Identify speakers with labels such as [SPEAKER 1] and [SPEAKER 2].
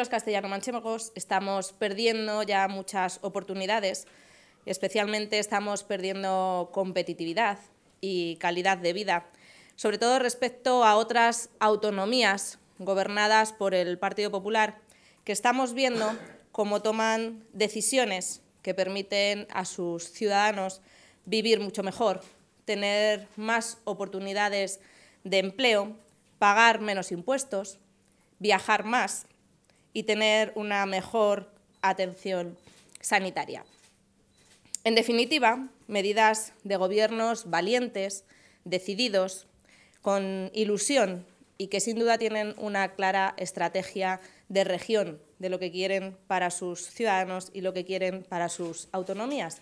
[SPEAKER 1] los castellano-manchegos estamos perdiendo ya muchas oportunidades, especialmente estamos perdiendo competitividad y calidad de vida, sobre todo respecto a otras autonomías gobernadas por el Partido Popular, que estamos viendo cómo toman decisiones que permiten a sus ciudadanos vivir mucho mejor, tener más oportunidades de empleo, pagar menos impuestos, viajar más y tener una mejor atención sanitaria. En definitiva, medidas de gobiernos valientes, decididos, con ilusión y que sin duda tienen una clara estrategia de región de lo que quieren para sus ciudadanos y lo que quieren para sus autonomías.